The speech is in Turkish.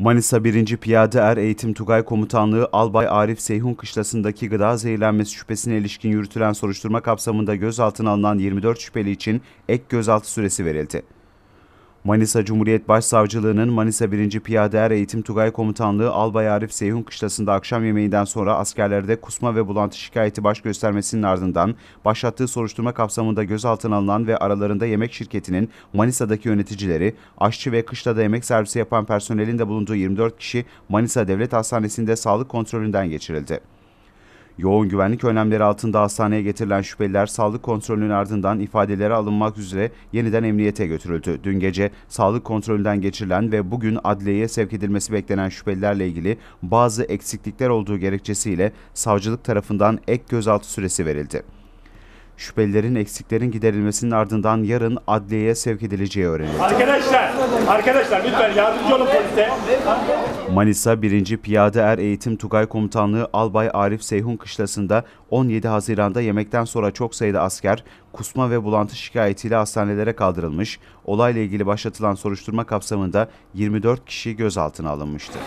Manisa 1. Piyade Er Eğitim Tugay Komutanlığı Albay Arif Seyhun kışlasındaki gıda zehirlenmesi şüphesine ilişkin yürütülen soruşturma kapsamında gözaltına alınan 24 şüpheli için ek gözaltı süresi verildi. Manisa Cumhuriyet Başsavcılığı'nın Manisa 1. Piyade Er Eğitim Tugay Komutanlığı Albay Arif Seyhun Kışlası'nda akşam yemeğinden sonra askerlerde kusma ve bulantı şikayeti baş göstermesinin ardından başlattığı soruşturma kapsamında gözaltına alınan ve aralarında yemek şirketinin Manisa'daki yöneticileri, aşçı ve kışlada yemek servisi yapan personelin de bulunduğu 24 kişi Manisa Devlet Hastanesi'nde sağlık kontrolünden geçirildi. Yoğun güvenlik önlemleri altında hastaneye getirilen şüpheliler sağlık kontrolünün ardından ifadeleri alınmak üzere yeniden emniyete götürüldü. Dün gece sağlık kontrolünden geçirilen ve bugün adliyeye sevk edilmesi beklenen şüphelilerle ilgili bazı eksiklikler olduğu gerekçesiyle savcılık tarafından ek gözaltı süresi verildi. Şüphelilerin eksiklerin giderilmesinin ardından yarın adliyeye sevk edileceği öğrenildi. Arkadaşlar, arkadaşlar lütfen yardımcı olun polise. Manisa 1. Piyade Er Eğitim Tugay Komutanlığı Albay Arif Seyhun Kışlası'nda 17 Haziran'da yemekten sonra çok sayıda asker kusma ve bulantı şikayetiyle hastanelere kaldırılmış, olayla ilgili başlatılan soruşturma kapsamında 24 kişi gözaltına alınmıştı.